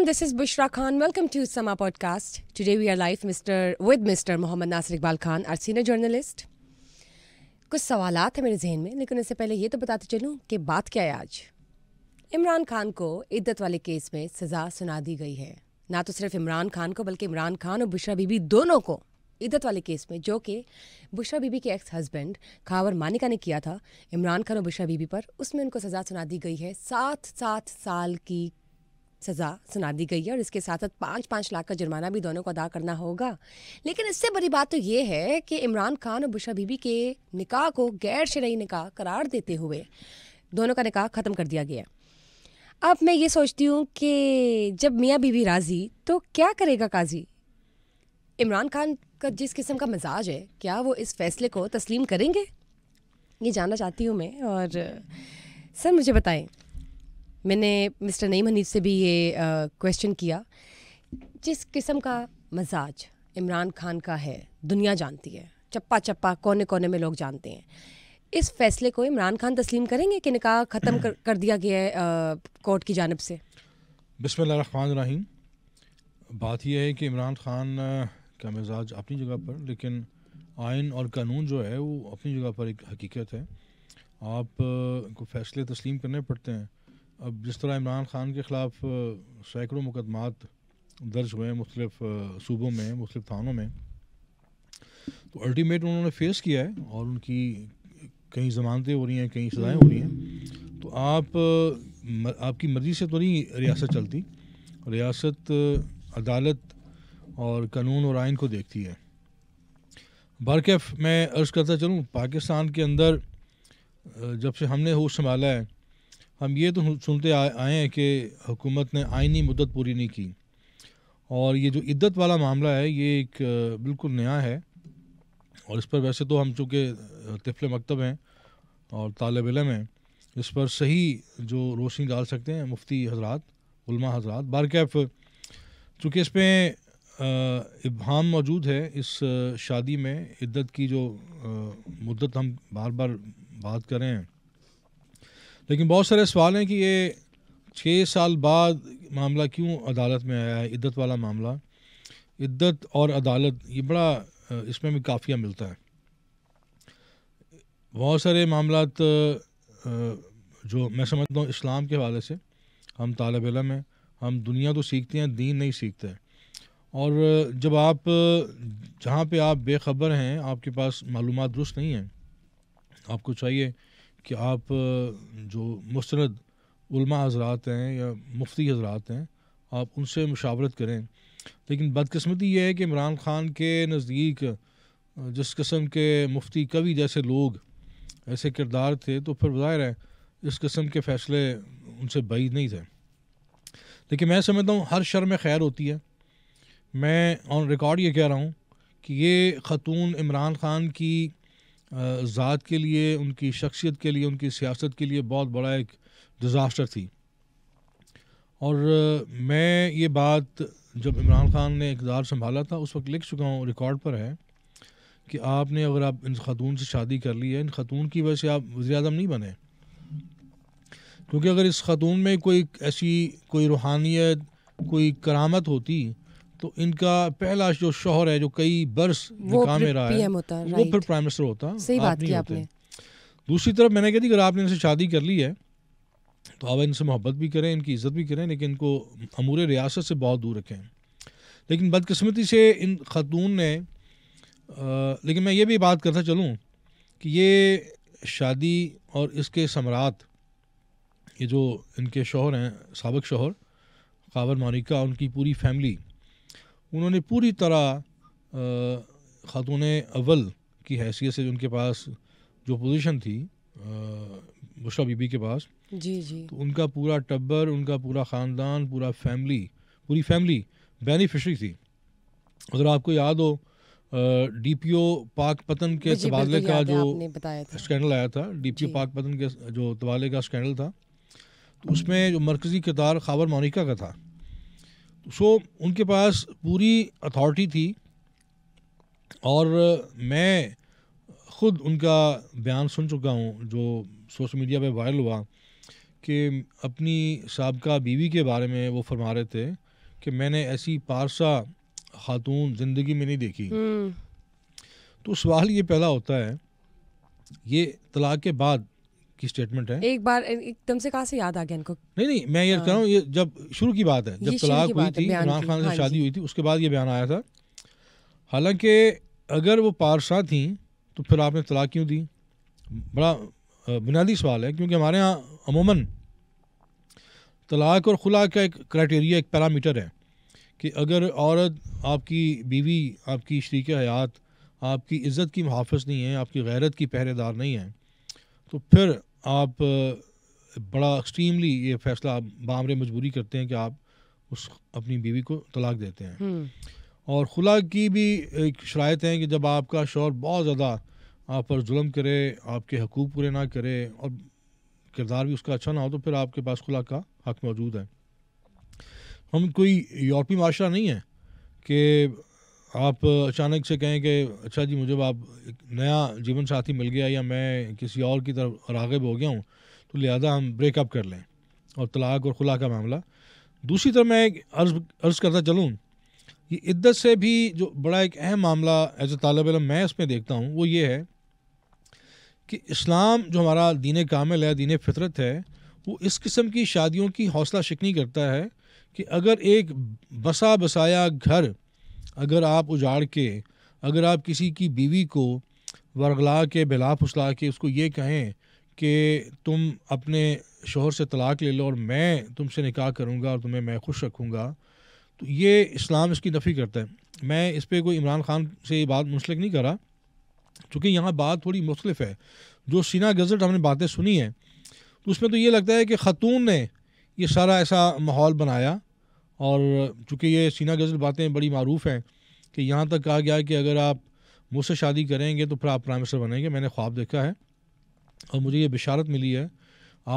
everyone. This is Bushra Khan. Welcome to Sama Podcast. Today we are live Mr. with Mr. Mohammad Nasir Iqbal Khan are senior journalist कुछ सवाल हैं मेरे जहन में लेकिन उससे पहले ये तो बताते चलूँ कि बात क्या है आज इमरान खान को इद्दत वाले केस में सज़ा सुना दी गई है ना तो सिर्फ इमरान खान को बल्कि इमरान खान और बुशरा बीबी दोनों को इद्दत वाले केस में जो कि बुशरा बीबी के एक्स हस्बैंड खावर मानिका ने किया था इमरान खान और बुशरा बीबी पर उसमें उनको सज़ा सुना दी गई है सात सात साल की सज़ा सुना दी गई है और इसके साथ साथ पाँच पाँच लाख का जुर्माना भी दोनों को अदा करना होगा लेकिन इससे बड़ी बात तो ये है कि इमरान खान और बुशा बीबी के निकाह को गैर शरयी निकाह करार देते हुए दोनों का निकाह ख़त्म कर दिया गया अब मैं ये सोचती हूँ कि जब मियाँ बीबी राज़ी तो क्या करेगा काजी इमरान खान का जिस किस्म का मिजाज है क्या वो इस फैसले को तस्लीम करेंगे ये जानना चाहती हूँ मैं और सर मुझे बताएं मैंने मिस्टर नईम हनीफ से भी ये क्वेश्चन किया जिस किस्म का मजाज इमरान खान का है दुनिया जानती है चप्पा चप्पा कोने कोने में लोग जानते हैं इस फैसले को इमरान खान तस्लीम करेंगे कि निकाह ख़त्म कर, कर दिया गया है कोर्ट की जानब से बिसमीम बात यह है कि इमरान खान का मिजाज अपनी जगह पर लेकिन आयन और कानून जो है वो अपनी जगह पर एक हकीकत है आप को फैसले तस्लीम करने पड़ते हैं अब जिस तरह इमरान खान के ख़िलाफ़ सैकड़ों मुकदमात दर्ज हुए हैं मुख्तलिफ सूबों में मुख्तलिफ थानों में तो अल्टीमेट उन्होंने फेस किया है और उनकी कई जमानतें हो रही हैं कई सजाएं हो रही हैं तो आप आपकी मर्ज़ी से तो नहीं रियासत चलती रियासत अदालत और कानून और आइन को देखती है बरकैफ मैं अर्ज़ करता चलूँ पाकिस्तान के अंदर जब से हमने होश संभाला है हम ये तो सुनते आए हैं कि हुकूमत ने आइनी मदत पूरी नहीं की और ये जो इद्दत वाला मामला है ये एक बिल्कुल नया है और इस पर वैसे तो हम चूँकि तिफल मकतब हैं और तालब इलम हैं इस पर सही जो रोशनी डाल सकते हैं मुफ्ती हजरात उलमा हजरात बार कैफ चूँकि इसमें इबहम मौजूद है इस शादी में इद्दत की जो मदत हम बार बार बात करें लेकिन बहुत सारे सवाल हैं कि ये छः साल बाद मामला क्यों अदालत में आया है इद्दत वाला मामला इद्दत और अदालत ये बड़ा इसमें भी काफिया मिलता है बहुत सारे मामला जो मैं समझता हूँ इस्लाम के हवाले से हम तालब इलम हैं हम दुनिया तो सीखते हैं दीन नहीं सीखते हैं और जब आप जहाँ पे आप बेखबर हैं आपके पास मालूम दुरुस्त नहीं हैं आपको चाहिए कि आप जो मुस्ंद हजरात हैं या मुफ्ती हजरात हैं आप उनसे मुशावरत करें लेकिन बदकस्मती यह है कि इमरान ख़ान के नज़दीक जिस कस्म के मुफ्ती कवि जैसे लोग ऐसे किरदार थे तो फिर बाहिर है इस कस्म के फ़ैसले उनसे बई नहीं थे लेकिन मैं समझता हूँ हर शर में खैर होती है मैं ऑन रिकॉर्ड ये कह रहा हूँ कि ये ख़तून इमरान ख़ान की ज़ात के लिए उनकी शख्सियत के लिए उनकी सियासत के लिए बहुत बड़ा एक डिज़ास्टर थी और मैं ये बात जब इमरान ख़ान ने इकदार संभाला था उस वक्त लिख चुका हूँ रिकॉर्ड पर है कि आपने अगर आप इन खातून से शादी कर ली है इन खातून की वजह से आप वजी अजम नहीं बने क्योंकि अगर इस खातून में कोई ऐसी कोई रूहानियत कोई करामत होती तो इनका पहला जो शोहर है जो कई बर्स निकाह में रहा है वो फिर प्राइम मिनिस्टर होता सही बात की आपने दूसरी तरफ मैंने कह दी अगर आपने इनसे शादी कर ली है तो आप इनसे मोहब्बत भी करें इनकी इज्जत भी करें लेकिन इनको अमूर रियासत से बहुत दूर रखें लेकिन बदकस्मती से इन ख़तून ने आ, लेकिन मैं ये भी बात करता चलूँ कि ये शादी और इसके समरात ये जो इनके शोहर हैं सबक शोहर कावर मोनिका उनकी पूरी फैमिली उन्होंने पूरी तरह ख़ातून अव्वल की हैसियत से उनके पास जो पोजीशन थी बुशा बीबी के पास जी जी तो उनका पूरा टब्बर उनका पूरा ख़ानदान पूरा फैमिली पूरी फैमिली बेनिफिशरी थी अगर आपको याद हो डी पी ओ पाक पतन के तबादले का जो स्कैंडल आया था डी पी ओ पाक पतन के जो तबादले का स्कैंडल था तो उसमें जो मरकज़ी किरदार खावर मोनिका का था सो उनके पास पूरी अथॉरिटी थी और मैं ख़ुद उनका बयान सुन चुका हूँ जो सोशल मीडिया पे वायरल हुआ कि अपनी सबका बीवी के बारे में वो फरमा रहे थे कि मैंने ऐसी पारसा खातून ज़िंदगी में नहीं देखी हम्म। तो सवाल ये पैदा होता है ये तलाक के बाद की स्टेटमेंट है एक बार एकदम से कहा से याद आ गया इनको नहीं नहीं मैं ये हाँ। कह रहा हूँ ये जब शुरू की बात है जब तलाक हुई थी इमरान खान से हाँ शादी हुई थी उसके बाद ये बयान आया था हालांकि अगर वो पारशाह थी तो फिर आपने तलाक क्यों दी बड़ा बुनियादी सवाल है क्योंकि हमारे यहाँ अमूमन तलाक और खुला का एक क्राइटेरिया एक पैरामीटर है कि अगर औरत आपकी बीवी आपकी शरीक हयात आपकी इज़्ज़त की मुहाफ़ नहीं है आपकी गैरत की पहरेदार नहीं है तो फिर आप बड़ा एक्सट्रीमली ये फैसला आप बामरे मजबूरी करते हैं कि आप उस अपनी बीवी को तलाक देते हैं हम्म। और खुला की भी एक शरात है कि जब आपका शोर बहुत ज़्यादा आप पर जुल्म करे आपके हकूक़ पूरे ना करे और किरदार भी उसका अच्छा ना हो तो फिर आपके पास खुला का हक मौजूद है हम कोई यूरोपी माशरा नहीं है कि आप अचानक से कहें कि अच्छा जी मुझे आप एक नया जीवन साथी मिल गया या मैं किसी और की तरफ रागब हो गया हूँ तो लिहाजा हम ब्रेकअप कर लें और तलाक और खुला का मामला दूसरी तरफ मैं एक अर्ज अर्ज़ करता चलूँ ये इद्दत से भी जो बड़ा एक अहम मामला एज ए तलब इलम मैं इसमें देखता हूँ वो ये है कि इस्लाम जो हमारा दीन कामिल है दीन फितरत है वो इस किस्म की शादियों की हौसला शिकनी करता है कि अगर एक बसा बसाया घर अगर आप उजाड़ के अगर आप किसी की बीवी को वर्गला के बिला फुसला के उसको ये कहें कि तुम अपने शोहर से तलाक़ ले लो और मैं तुमसे निकाह करूँगा और तुम्हें मैं खुश रखूँगा तो ये इस्लाम इसकी नफ़ी करता है मैं इस पर कोई इमरान खान से ये बात मुंसलिक नहीं करा चूँकि यहाँ बात थोड़ी मुख्तलिफ है जो सीना गज़ट हमने बातें सुनी हैं तो उसमें तो ये लगता है कि ख़तून ने ये सारा ऐसा माहौल बनाया और चूँकि ये सीना गज़ल बातें बड़ी मरूफ़ हैं कि यहाँ तक कहा गया कि अगर आप मुझसे शादी करेंगे तो फिर आप प्राइम मिनिस्टर बनेंगे मैंने ख्वाब देखा है और मुझे ये बिशारत मिली है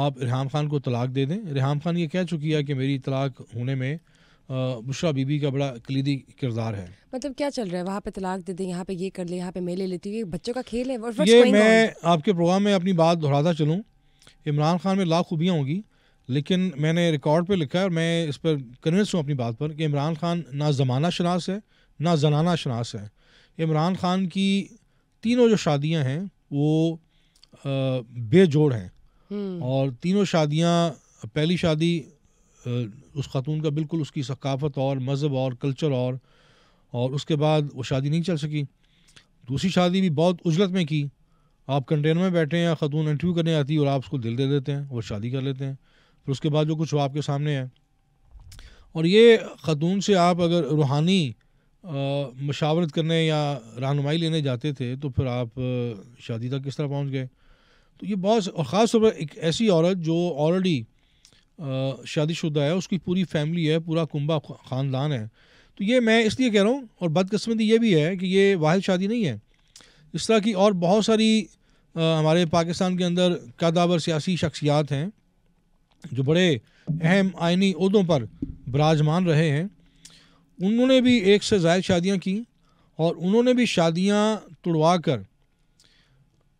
आप रिहाम खान को तलाक दे दें रिहाम खान ये कह चुकी है कि मेरी तलाक होने में बुशरा बीबी का बड़ा कलीदी किरदार है मतलब क्या चल रहा है वहाँ पे तलाक दे दें यहाँ पे ये कर ले यहाँ पे मेले लेती है बच्चों का खेल है ये मैं आपके प्रोग्राम में अपनी बात दोहराता चलूँ इमरान खान में लाख खूबियाँ होंगी लेकिन मैंने रिकॉर्ड पे लिखा है और मैं इस पर कन्विंस हूँ अपनी बात पर कि इमरान ख़ान ना ज़माना शनास है ना जनाना शनास है इमरान ख़ान की तीनों जो शादियाँ हैं वो बेजोड़ हैं हम्म। और तीनों शादियाँ पहली शादी उस खातून का बिल्कुल उसकी सकाफत और मज़हब और कल्चर और और उसके बाद वो शादी नहीं चल सकी दूसरी शादी भी बहुत उजलत में की आप कंटेनर में बैठे हैं या खतून इंटरव्यू करने आती है और आप उसको दिल दे देते हैं और शादी कर लेते हैं फिर उसके बाद जो कुछ आपके सामने है और ये ख़तून से आप अगर रूहानी मशावरत करने या रहनुमाई लेने जाते थे तो फिर आप शादी तक किस तरह पहुंच गए तो ये बहुत और ख़ास तौर पर एक ऐसी औरत जो ऑलरेडी शादीशुदा है उसकी पूरी फैमिली है पूरा कुंबा ख़ानदान है तो ये मैं इसलिए कह रहा हूँ और बदकस्मती ये भी है कि ये वाहिद शादी नहीं है इस तरह की और बहुत सारी आ, हमारे पाकिस्तान के अंदर कादावर सियासी शख्सियात हैं जो बड़े अहम आइनी उहदों पर बराजमान रहे हैं उन्होंने भी एक से ज़ायद शादियाँ की और उन्होंने भी शादियाँ तुड़वा कर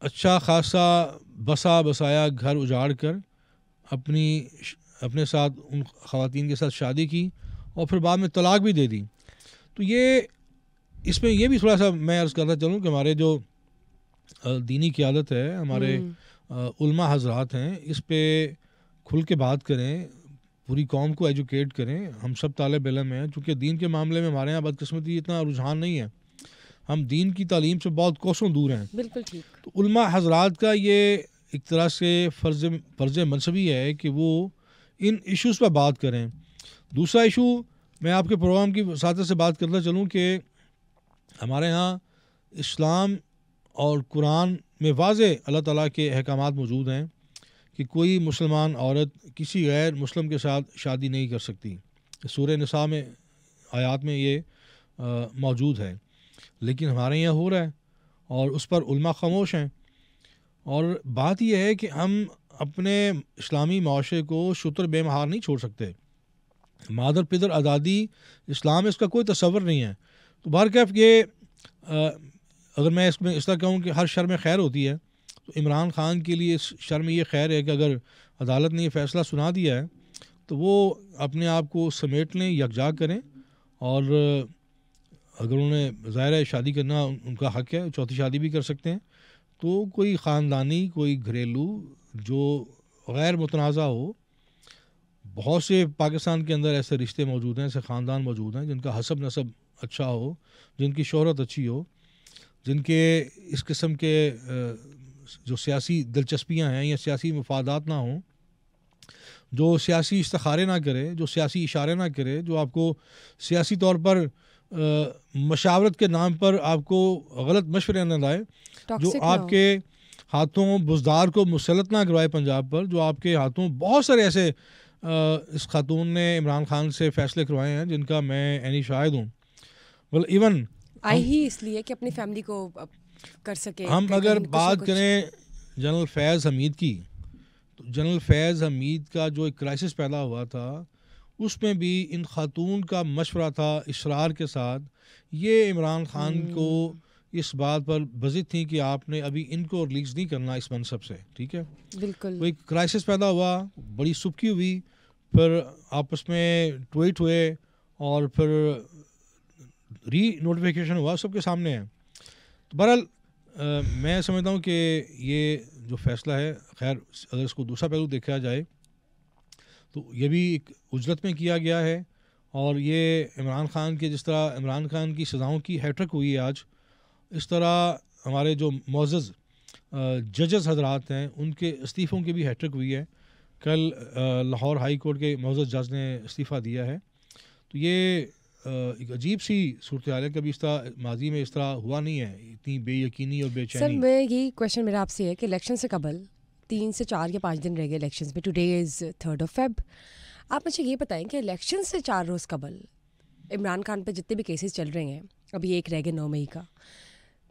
अच्छा खासा बसा बसाया घर उजाड़ कर अपनी अपने साथ उन खातन के साथ शादी की और फिर बाद में तलाक भी दे दी तो ये इसमें यह भी थोड़ा सा मैं अर्ज़ करना चलूँ कि हमारे जो दीनी क़्यादत है हमारे हम्म। उलमा हजरात हैं इस पर खुल के बात करें पूरी कौम को एजुकेट करें हम सब तालब इलम हैं चूँकि दीन के मामले में हमारे यहाँ बदकस्मती इतना रुझान नहीं है हम दीन की तालीम से बहुत कोसों दूर हैं बिल्कुल तो उल्मा हजरात का ये एक तरह से फ़र्ज फ़र्ज मनसबी है कि वो इन इश्यूज़ पर बात करें दूसरा इशू मैं आपके प्रोग्राम की साथ से बात करता चलूँ कि हमारे यहाँ इस्लाम और कुरान में वाज अल्लाह ताला के अहकाम मौजूद हैं कि कोई मुसलमान औरत किसी गैर मुस्लिम के साथ शादी नहीं कर सकती सूर नसा में आयात में ये मौजूद है लेकिन हमारे यहाँ हो रहा है और उस पर उल्मा खामोश हैं और बात यह है कि हम अपने इस्लामी माशरे को शुतर बेमहार नहीं छोड़ सकते मादर पिदर आज़ादी इस्लाम इसका कोई तस्वर नहीं है तो बहर कैफ ये अगर मैं इसमें इस तरह कहूँ कि हर शर में खैर होती है इमरान ख़ान के लिए शर्म ये खैर है कि अगर अदालत ने ये फ़ैसला सुना दिया है तो वो अपने आप को समेट लें यकजा करें और अगर उन्हें ज़ाहिर है शादी करना उनका हक है चौथी शादी भी कर सकते हैं तो कोई ख़ानदानी कोई घरेलू जो गैर मुतनाज़ा हो बहुत से पाकिस्तान के अंदर ऐसे रिश्ते मौजूद हैं ऐसे ख़ानदान मौजूद हैं जिनका हसब नसब अच्छा हो जिनकी शहरत अच्छी हो जिनके इस किस्म के जो सियासी दिलचस्पियाँ हैं या सियासी मफादात ना हों जो सियासी इस्तारे ना करे जो सियासी इशारे ना करे जो आपको सियासी तौर पर मशावरत के नाम पर आपको गलत मशवरे न लाए जो आपके हाथों बुजदार को मुसलत ना करवाए पंजाब पर जो आपके हाथों बहुत सारे ऐसे इस खातून ने इमरान खान से फैसले करवाए हैं जिनका मैं यानी शायद हूँ बल इवन आई ही इसलिए कि अपनी फैमिली को कर सके हम अगर बात करें जनरल फैज़ हमीद की तो जनरल फैज़ हमीद का जो एक क्राइसिस पैदा हुआ था उसमें भी इन खातून का मशवरा था इसरार के साथ ये इमरान खान हम्म। को इस बात पर बजित थी कि आपने अभी इनको रिलीज नहीं करना इस मनसब से ठीक है बिल्कुल तो एक क्राइसिस पैदा हुआ बड़ी सुबकी हुई फिर आपस में ट्वीट हुए और फिर री नोटिफिकेशन हुआ सबके सामने है तो बहरहाल मैं समझता हूँ कि ये जो फैसला है खैर अगर इसको दूसरा पहलू देखा जाए तो ये भी एक उजरत में किया गया है और ये इमरान खान के जिस तरह इमरान खान की सज़ाओं की हैट्रिक हुई है आज इस तरह हमारे जो मोज़ जजस हजरात हैं उनके इस्तीफ़ों की भी हैट्रिक हुई है कल लाहौर हाई कोर्ट के मोज़ जज ने इस्तीफ़ा दिया है तो ये एक अजीब सी सूरत हाल है कभी इस तरह माजी में इस तरह हुआ नहीं है इतनी बेयकीनी और बेचैनी सर मैं यही क्वेश्चन मेरा आपसे है कि इलेक्शन से कबल तीन से चार या पाँच दिन रह गए इलेक्शन में today is third of Feb आप मुझे ये बताएं कि इलेक्शन से चार रोज़ कबल इमरान खान पर जितने भी केसेस चल रहे हैं अभी एक रह गए नौ मई का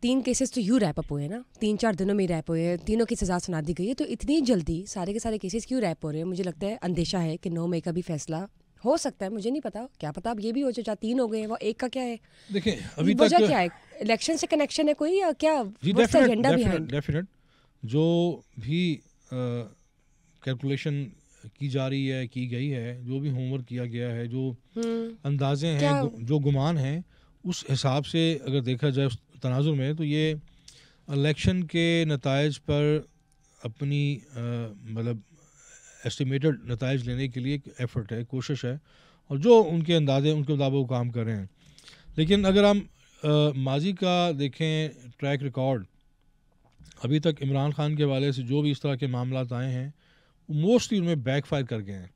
तीन केसेस तो यूँ रैप अप हुए हैं ना तीन चार दिनों में रैप हुए हैं तीनों की सज़ा सुना दी गई है तो इतनी जल्दी सारे के सारे केसेस क्यों रैप हो रहे हैं मुझे लगता है अंदेशा है कि नौ मई का भी फैसला हो सकता है मुझे नहीं पता क्या पता अब ये भी हो जाए तीन हो गए वो एक का क्या है देखिए अभी तक क्या है इलेक्शन से कनेक्शन है कोई या क्या एजेंडा बिहाइंड डेफिनेट जो भी कैलकुलेशन की जा रही है की गई है जो भी होमवर्क किया गया है जो हम्म। अंदाजे हैं जो गुमान हैं उस हिसाब से अगर देखा जाए उस तनाजुर में तो ये इलेक्शन के नतज पर अपनी मतलब एस्टिमेटेड नतज लेने के लिए एक एफ़र्ट है कोशिश है और जो उनके अंदाजे उनके मुताबिक वो काम कर रहे हैं लेकिन अगर हम माजी का देखें ट्रैक रिकॉर्ड अभी तक इमरान खान के वाले से जो भी इस तरह के मामला आए हैं मोस्टली उनमें बैकफायर कर गए हैं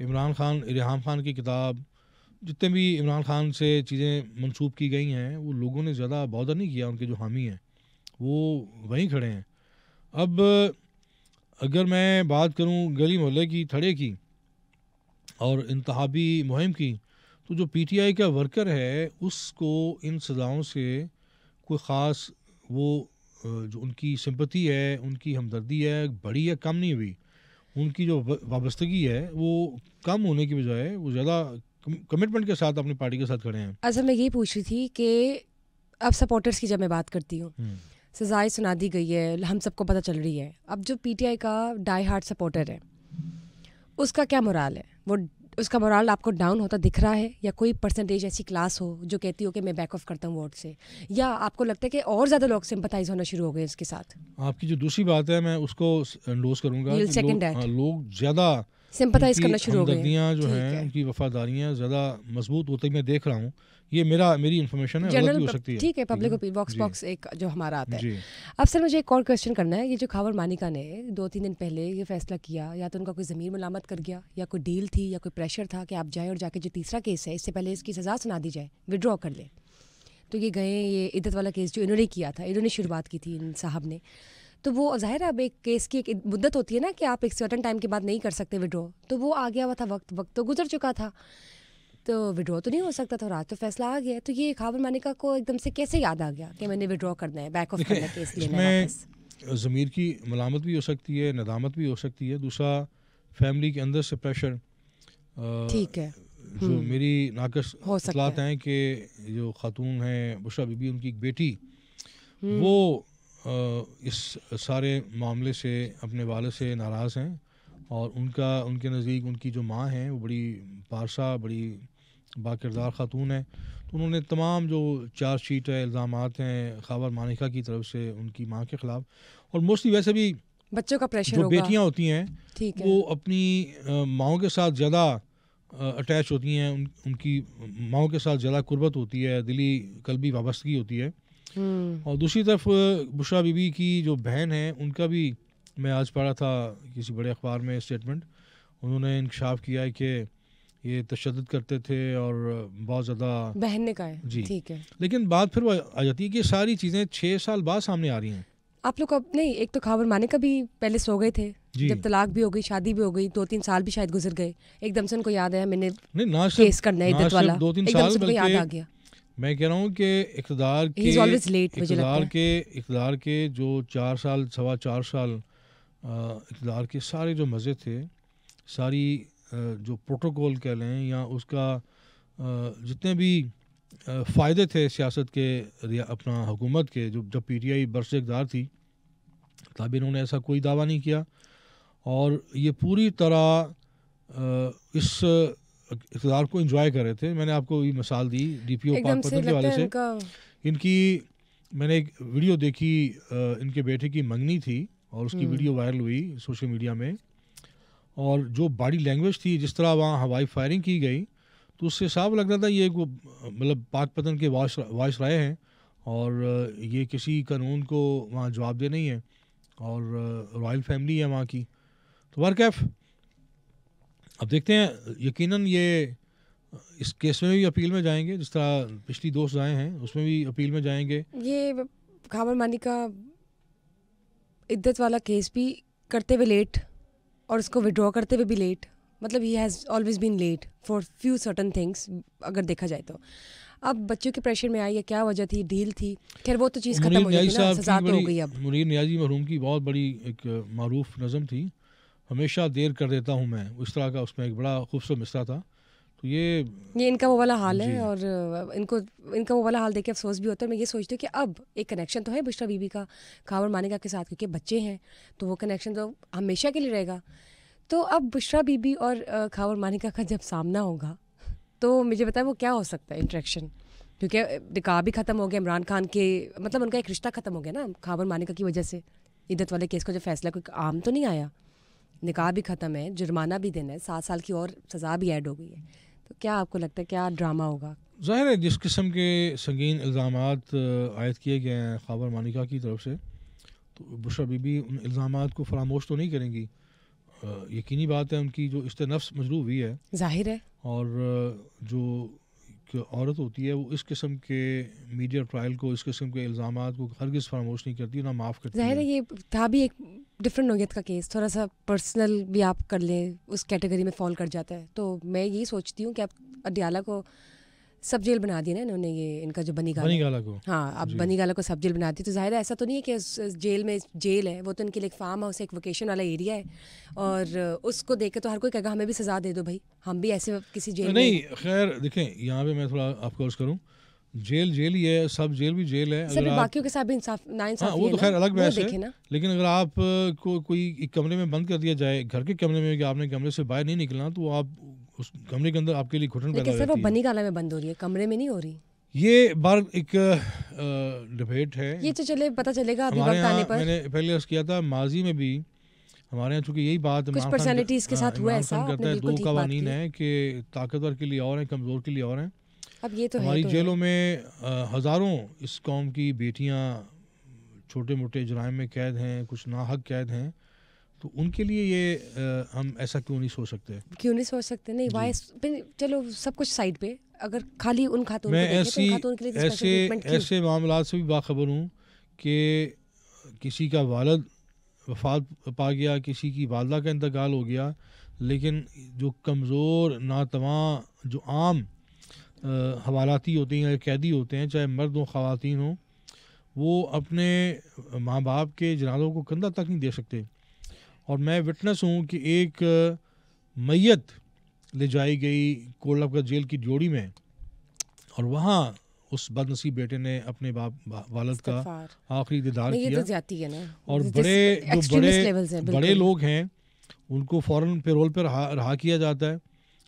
इमरान खान रिहान खान की किताब जितने भी इमरान खान से चीज़ें मनसूब की गई हैं वो लोगों ने ज़्यादा बौदा नहीं किया उनके जो हामी हैं वो वहीं खड़े हैं अब अगर मैं बात करूं गली मोहल्ले की थड़े की और इंतहाबी मुहिम की तो जो पीटीआई का वर्कर है उसको इन सज़ाओं से कोई ख़ास वो जो उनकी सिंपति है उनकी हमदर्दी है बड़ी या कम नहीं हुई उनकी जो वाबस्तगी है वो कम होने की बजाय वो ज़्यादा कमिटमेंट के साथ अपनी पार्टी के साथ खड़े हैं अच्छा मैं ये पूछ रही थी कि अब सपोर्टर्स की जब मैं बात करती हूँ हम्म। सज़ाएं सुना दी गई है हम सबको पता चल रही है अब जो पीटीआई का डाई हार्ट सपोर्टर है उसका क्या मोराल है वो उसका मोरल आपको डाउन होता दिख रहा है या कोई परसेंटेज ऐसी क्लास हो जो कहती हो कि मैं बैक ऑफ करता हूँ वोट से या आपको लगता है कि और ज़्यादा लोग सिंपथाइज होना शुरू हो गए इसके साथ आपकी जो दूसरी बात है मैं उसको एंडोज करूँगा लोग हाँ, ज़्यादा लो सिंपथाइज करना शुरू हो गए जो हैं है। उनकी वफादारियां ज़्यादा मजबूत होते मैं देख रहा हूँ ये मेरा मेरी इन्फॉर्मेशन है जनरल हो सकती है ठीक है पब्लिक ओपिनियन बॉक्स बॉक्स एक जो हमारा आता है अब सर मुझे एक और क्वेश्चन करना है ये जो खावर मानिका ने दो तीन दिन पहले ये फैसला किया या तो उनका कोई ज़मीर मलामत कर गया या कोई डील थी या कोई प्रेशर था कि आप जाए और जाके जो तीसरा केस है इससे पहले इसकी सज़ा सुना दी जाए विड्रॉ कर ले तो ये गए ये इद्दत वाला केस जो इन्होंने किया था इन्होंने शुरुआत की थी इन साहब ने तो वो ज़ाहिर अब एक केस की एक मुद्दत होती है ना कि आप एक सर्टन टाइम के बाद नहीं कर सकते विड्रॉ तो वो आ गया हुआ था वक्त वक्त तो गुजर चुका था तो विड्रॉ तो नहीं हो सकता था रात तो फैसला आ गया तो ये खाबर मानिका को एकदम से कैसे याद आ गया कि मैंने विड्रॉ करना है बैक ऑफ करना केस लेना है ज़मीर की मलामत भी हो सकती है नदामत भी हो सकती है दूसरा फैमिली के अंदर से प्रेशर ठीक है जो हम्म। मेरी नाकस इतलात हैं कि जो खातून हैं बुशा बीबी उनकी एक बेटी हम्म। वो इस सारे मामले से अपने वाले से नाराज़ हैं और उनका उनके नज़दीक उनकी जो माँ हैं वो बड़ी पारसा बड़ी बाकिरदार ख़ातून है तो उन्होंने तमाम जो चार्जशीट है इल्ज़ाम हैं खबर मानिका की तरफ से उनकी माँ के ख़िलाफ़ और मोस्टली वैसे भी बच्चों का प्रेशर जो बेटियाँ होती हैं है। वो अपनी माओ के साथ ज़्यादा अटैच होती हैं उन, उनकी माओ के साथ ज़्यादा कुर्बत होती है दिली कल भी वाबस्तगी होती है हम्म। और दूसरी तरफ बुशरा बीबी की जो बहन है उनका भी मैं आज पढ़ा था किसी बड़े अखबार में स्टेटमेंट उन्होंने इंकशाफ किया है कि ये तशद करते थे और बहुत ज़्यादा बहन ने कहा है जी ठीक है लेकिन बात फिर आ जाती है कि सारी चीज़ें छः साल बाद सामने आ रही हैं आप लोग अब नहीं एक तो खबर माने का भी पहले सो गए थे जब तलाक भी हो गई शादी भी हो गई दो तीन साल भी शायद गुजर गए एकदम से उनको याद आया मैंने नहीं, ना केस करना है दो तीन साल याद आ गया मैं कह रहा हूँ कि इकदार के इकदार के इकदार के जो चार साल सवा चार साल इकदार के सारे जो मज़े थे सारी जो प्रोटोकॉल कह लें या उसका जितने भी फ़ायदे थे सियासत के अपना हुकूमत के जो जब पी टी आई बरस इकदार थी तब इन्होंने ऐसा कोई दावा नहीं किया और ये पूरी तरह इस इकतदार को इन्जॉय कर रहे थे मैंने आपको ये मिसाल दी डी पी ओ पाक के वाले से इनकी मैंने एक वीडियो देखी इनके बेटे की मंगनी थी और उसकी हम्म। वीडियो वायरल हुई सोशल मीडिया में और जो बॉडी लैंग्वेज थी जिस तरह वहाँ हवाई फायरिंग की गई तो उससे साफ लग रहा था ये वो मतलब पाक पतन के वायस वायस राय हैं और ये किसी कानून को वहाँ जवाब दे नहीं है और रॉयल फैमिली है वहाँ की तो एफ़ अब देखते हैं यकीनन ये इस केस में भी अपील में जाएंगे जिस तरह पिछली दोस्त आए हैं उसमें भी अपील में जाएंगे ये खाबर मानी का इद्दत वाला केस भी करते हुए लेट और उसको विड्रॉ करते हुए भी लेट मतलब he has always been late for few certain things अगर देखा जाए तो अब बच्चों के प्रेशर में आई है क्या वजह थी डील थी खैर वो तो चीज़ खत्म हो गई ना सजा तो हो गई अब मुनीर न्याजी मरहूम की बहुत बड़ी एक मरूफ नज़म थी हमेशा देर कर देता हूँ मैं उस तरह का उसमें एक बड़ा खूबसूरत मिसरा था तो ये ये इनका वो वाला हाल है और इनको इनका वो वाला हाल देख के अफसोस भी होता है मैं ये सोचती हूँ कि अब एक कनेक्शन तो है बिश्रा बीबी का खावर मानिका के साथ क्योंकि बच्चे हैं तो वो कनेक्शन तो हमेशा के लिए रहेगा तो अब बिश्रा बीबी और खावर मानिका का जब सामना होगा तो मुझे बताया वो क्या हो सकता है इंट्रैक्शन क्योंकि दिका भी ख़त्म हो गया इमरान खान के मतलब उनका एक रिश्ता ख़त्म हो गया ना खावर मानिका की वजह से इद्दत वाले केस का जो फैसला कोई आम तो नहीं आया निकाह भी ख़त्म है जुर्माना भी देना है सात साल की और सज़ा भी ऐड हो गई है तो क्या आपको लगता है क्या ड्रामा होगा ज़ाहिर है जिस किस्म के संगीन इल्ज़ाम आयद किए गए हैं ख़बर मानिका की तरफ से तो बुशा बीबी उन इल्ज़ाम को फरामोश तो नहीं करेंगी यकीनी बात है उनकी जो इस नफ्स मजरूब हुई है ज़ाहिर है और जो औरत होती है वो इस किस्म के मीडिया ट्रायल को इस किस्म के इल्ज़ाम को हरगिज़ फरामोश नहीं करती ना माफ़ करती ज़ाहिर है ये था भी एक डिफरेंट नोयत का केस थोड़ा सा पर्सनल भी आप कर लें उस कैटेगरी में फॉल कर जाता है तो मैं यही सोचती हूँ कि आप अडियाला को सब जेल बना दिया ना इन्होंने ये इनका जो बनी गाला बनी गाला को हाँ अब बनी गाला को सब जेल बना दी तो जाहिर ऐसा तो नहीं है कि जेल में जेल है वो तो इनके लिए एक फार्म हाउस एक वोकेशन वाला एरिया है और उसको देख के तो हर कोई कहेगा हमें भी सजा दे दो भाई हम भी ऐसे किसी जेल नहीं खैर देखें यहाँ पे मैं थोड़ा आपको अर्ज करूँ जेल जेल ही है सब जेल भी जेल है अगर बाकियों के साथ भी इंसाफ ना इंसाफ हाँ, वो तो खैर अलग बहस है लेकिन अगर आप को कोई एक कमरे में बंद कर दिया जाए घर के कमरे में कि आपने कमरे से बाहर नहीं निकलना तो आप उस कमरे के अंदर आपके लिए घुटन लेकिन सर वो बनी गाला में बंद हो रही है कमरे में नहीं हो रही ये बार एक डिबेट है ये तो चले पता चलेगा अभी वक्त आने पर मैंने पहले अर्ज किया था माजी में भी हमारे यहाँ चूंकि यही बात कुछ पर्सनालिटीज के हाँ, साथ हुआ ऐसा करता है दो कवानीन है कि ताकतवर के लिए और हैं कमज़ोर के लिए और हैं अब ये तो हमारी तो जेलों में हज़ारों इस कौम की बेटियाँ छोटे मोटे जराइम में कैद हैं कुछ नाहक कैद हैं तो उनके लिए ये आ, हम ऐसा क्यों नहीं सोच सकते क्यों नहीं सोच सकते नहीं वाइस चलो सब कुछ साइड पे अगर खाली उन खातों मैं तो ऐसी तो ऐसे ऐसे मामला से भी बाखबर हूँ कि किसी का वालद वफात पा गया किसी की वालदा का इंतकाल हो गया लेकिन जो कमज़ोर नातवा जो आम हवालाती होते हैं या कैदी होते हैं चाहे मर्द हों खीन हों वो अपने माँ बाप के जनाजों को कंधा तक नहीं दे सकते और मैं विटनेस हूँ कि एक मैयत ले जाई गई कोल्लापका जेल की जोड़ी में और वहाँ उस बदनसीब बेटे ने अपने बाप वालद का आखिरी दीदार तो किया तो और बड़े जो बड़े बड़े लोग हैं उनको फ़ौरन पेरोल पर रहा, रहा किया जाता है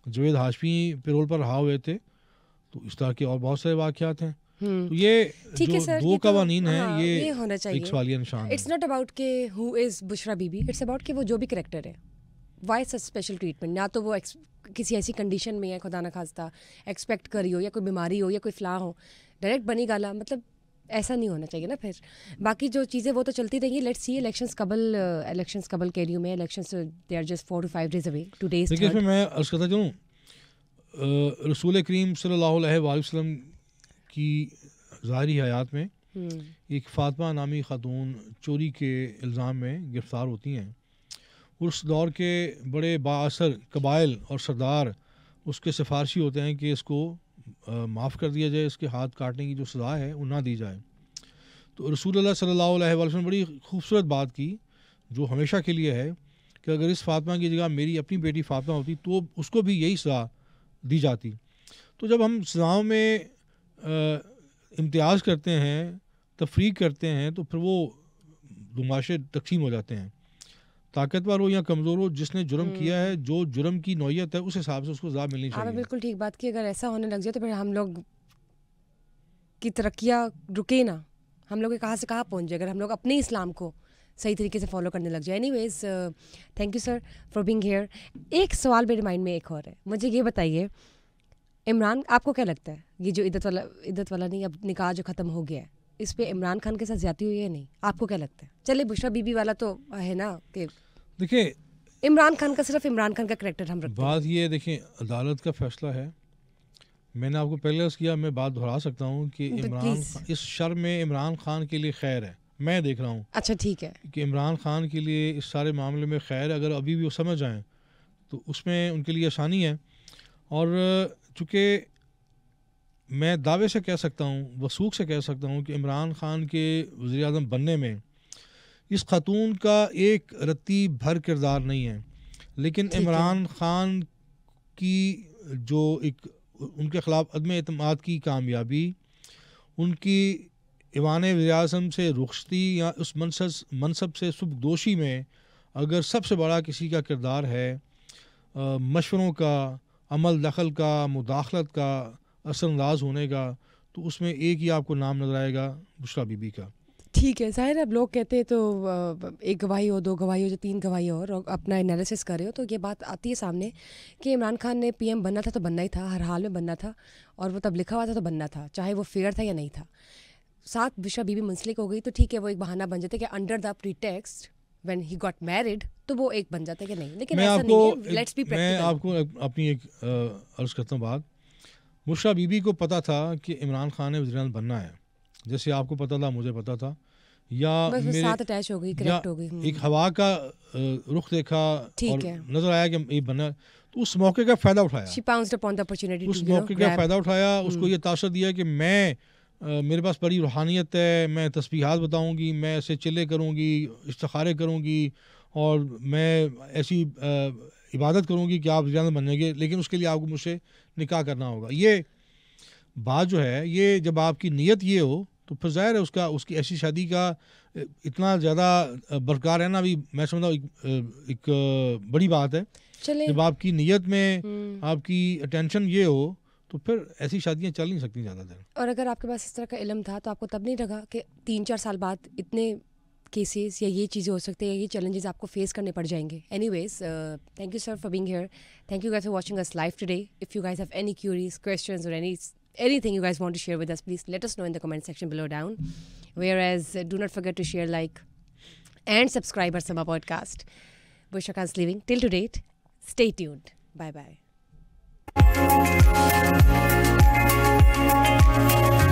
जवेद हाशमी पेरोल पर रहा हुए थे तो इस तरह के और बहुत सारे वाक़ हैं Hmm. ये ठीक है सर वो तो- कवानीन है हाँ, ये, होना चाहिए इट्स नॉट अबाउट के who is Bushra Bibi it's about के वो जो भी करेक्टर है वाई सच स्पेशल ट्रीटमेंट ना तो वो किसी ऐसी कंडीशन में है खुदा ना खास्ता एक्सपेक्ट करी हो या कोई बीमारी हो या कोई फ्लाह हो डायरेक्ट बनी गाला मतलब ऐसा नहीं होना चाहिए ना फिर बाकी जो चीज़ें वो तो चलती रहेंगी लेट्स सी इलेक्शंस कबल इलेक्शंस कबल कैरियो में elections they are just four to five days away two days मैं अर्ज करता चलूँ रसूल करीम सल्ला वसलम की ज़ाहरी हयात में हम्म। एक फातमा नामी खातून चोरी के इल्ज़ाम में गिरफ़्तार होती हैं उस दौर के बड़े बासर कबाइल और सरदार उसके सिफारशी होते हैं कि इसको माफ़ कर दिया जाए इसके हाथ काटने की जो सज़ा है वो ना दी जाए तो रसूल सल्ला वसलम ने बड़ी खूबसूरत बात की जो हमेशा के लिए है कि अगर इस फातमा की जगह मेरी अपनी बेटी फ़ातिमा होती तो उसको भी यही सज़ा दी जाती तो जब हम सज़ाओं में इम्तियाज़ करते हैं तफरी करते हैं तो फिर वो दुमाशे तकसीम हो जाते हैं ताकतवर हो या कमज़ोर हो जिसने जुर्म हम्म। किया है जो जुर्म की नोयत है उस हिसाब से उसको जवाब मिलनी चाहिए बिल्कुल ठीक बात की अगर ऐसा होने लग जाए तो फिर हम लोग की तरक्या रुके ना हम लोग कहाँ से कहाँ पहुँच जाए अगर हम लोग अपने इस्लाम को सही तरीके से फॉलो करने लग जाए anyways thank you sir for being here एक सवाल मेरे माइंड में एक और है मुझे ये बताइए इमरान आपको क्या लगता है ये जो इद्दत वाला इद्दत वाला नहीं अब निकाह जो ख़त्म हो गया है इस पर इमरान खान के साथ ज्यादा हुई है नहीं आपको क्या लगता है चले बुशरा बीबी वाला तो है ना कि देखिए इमरान खान का सिर्फ इमरान खान का करेक्टर हम रखते बात ये देखिए अदालत का फैसला है मैंने आपको पहले उस किया मैं बात दोहरा सकता हूँ कि तो इमरान इस शर में इमरान खान के लिए खैर है मैं देख रहा हूँ अच्छा ठीक है कि इमरान खान के लिए इस सारे मामले में खैर अगर अभी भी वो समझ आए तो उसमें उनके लिए आसानी है और चूँकि मैं दावे से कह सकता हूँ वसूख से कह सकता हूँ कि इमरान ख़ान के वजे अजम बनने में इस खातून का एक रत्ती भर किरदार नहीं है लेकिन इमरान ख़ान की जो एक उनके ख़िलाफ़ अदम अतमाद की कामयाबी उनकी ईवान वज़म से रुखती या उस मनसस मनसब से सुबदोशी में अगर सबसे बड़ा किसी का किरदार है मशवरों का अमल दखल का मुदाखलत का असराज होने का तो उसमें एक ही आपको नाम नजर आएगा बुशरा बीबी का ठीक है ज़ाहिर अब लोग कहते हैं तो एक गवाही हो दो गवाही हो जो तीन गवाही हो और अपना एनालिसिस करे हो तो ये बात आती है सामने कि इमरान खान ने पीएम बनना था तो बनना ही था हर हाल में बनना था और वो तब लिखा हुआ था तो बनना था चाहे वो फेयर था या नहीं था साथ बिशा बीबी मुंसलिक हो गई तो ठीक है वो एक बहाना बन जाता है कि under the pretext when he got married तो वो एक बन जाता है कि नहीं लेकिन मैं ऐसा आपको नहीं है लेट्स बी मैं आपको अपनी एक अर्ज करता हूँ बात मुशरा बीबी को पता था कि इमरान खान ने वजी बनना है जैसे आपको पता था मुझे पता था या मेरे साथ अटैच हो गई करेक्ट हो गई हम्म। एक हवा का रुख देखा और नजर आया कि ये बनना तो उस मौके का फायदा उठाया शी अपॉन द अपॉर्चुनिटी उस मौके का फायदा उठाया उसको हम्म। ये ताशर दिया कि मैं मेरे पास बड़ी रूहानियत है मैं तस्बीहात बताऊंगी मैं ऐसे चिल्ले करूंगी इस्तारे करूंगी और मैं ऐसी इबादत करूँगी कि आप रियानत बनेंगे लेकिन उसके लिए आपको मुझसे निकाह करना होगा ये बात जो है ये जब आपकी नीयत ये हो तो फिर ज़ाहिर है उसका उसकी ऐसी शादी का इतना ज़्यादा बरकरार ना अभी मैं समझता हूँ एक, एक बड़ी बात है जब आपकी नीयत में हम्म। आपकी अटेंशन ये हो तो फिर ऐसी शादियाँ चल नहीं सकती ज़्यादा देर और अगर आपके पास इस तरह का इलम था तो आपको तब नहीं लगा कि तीन चार साल बाद इतने केसेस या ये चीज़ें हो सकती हैं ये चैलेंजेस आपको फेस करने पड़ जाएंगे anyways thank you sir for being here thank you guys for watching us life today if you guys have any queries question or any anything you guys want to share with us please let us know in the comment section below down whereas do not forget to share like and subscribe our Samaa podcast बुश अकांस living till to date stay tuned bye bye